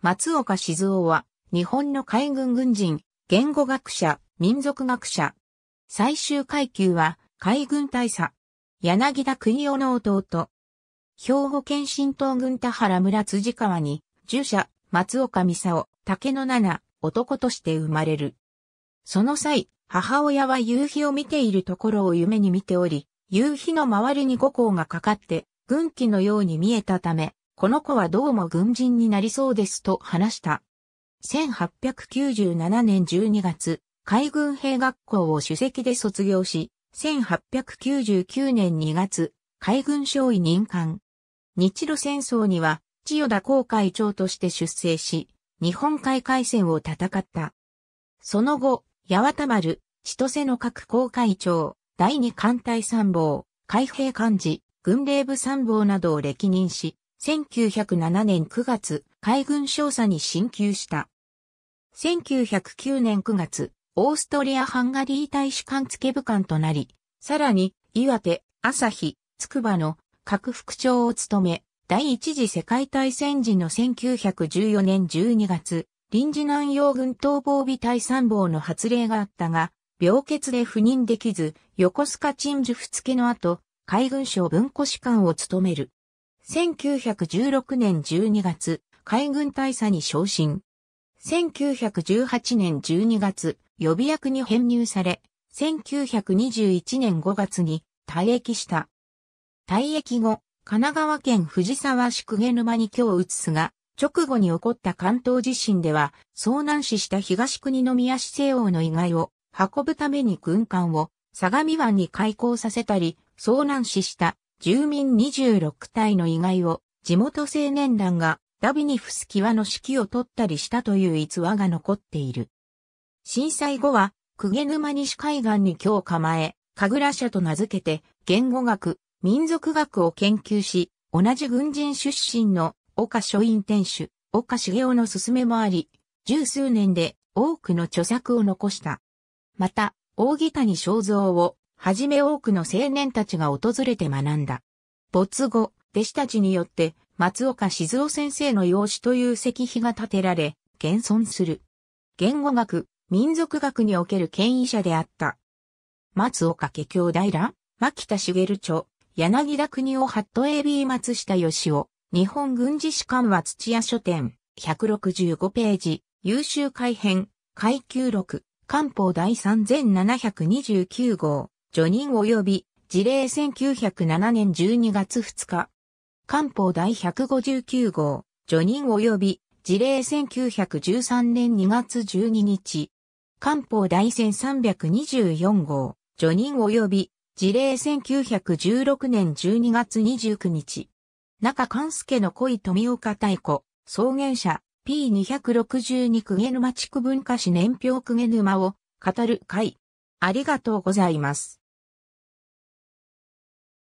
松岡静夫は、日本の海軍軍人、言語学者、民族学者。最終階級は、海軍大佐。柳田国夫の弟。兵庫県新東軍田原村辻川に、従者、松岡美夫、竹野七、男として生まれる。その際、母親は夕日を見ているところを夢に見ており、夕日の周りに五光がかかって、軍旗のように見えたため、この子はどうも軍人になりそうですと話した。1897年12月、海軍兵学校を主席で卒業し、1899年2月、海軍少尉任官。日露戦争には、千代田公会長として出征し、日本海海戦を戦った。その後、八幡丸、千歳の各公会長、第二艦隊参謀、海兵幹事、軍令部参謀などを歴任し、1907年9月、海軍少佐に進級した。1909年9月、オーストリア・ハンガリー大使館付部官となり、さらに、岩手、朝日、筑波の各副長を務め、第一次世界大戦時の1914年12月、臨時南洋軍東防備隊参謀の発令があったが、病欠で赴任できず、横須賀鎮守付の後、海軍省文庫士官を務める。1916年12月、海軍大佐に昇進。1918年12月、予備役に編入され、1921年5月に退役した。退役後、神奈川県藤沢宿毛沼に居を移すが、直後に起こった関東地震では、遭難死した東国の宮市西王の遺骸を運ぶために軍艦を相模湾に開港させたり、遭難死した住民26体の遺骸を地元青年団がダビニフスキワの指揮を取ったりしたという逸話が残っている。震災後は、久毛沼西海岸に今日構え、神楽社と名付けて、言語学、民族学を研究し、同じ軍人出身の岡書院店主、岡茂雄の勧めもあり、十数年で多くの著作を残した。また、大木谷正造をはじめ多くの青年たちが訪れて学んだ。没後、弟子たちによって松岡静夫先生の養子という石碑が建てられ、現存する。言語学、民族学における権威者であった。松岡家兄弟ら、牧田茂著、柳田国をハット AB 松下義雄、日本軍事士官は土屋書店、165ページ、優秀改編、階級6、官報第3729号。除任及び事例1907年12月2日。官報第159号、除任及び事例1913年2月12日。官報第1324号、除任及び事例1916年12月29日。中勘助の恋富岡太鼓、草原社 P262 公家沼地区文化史年表公家沼を語る会。ありがとうございます。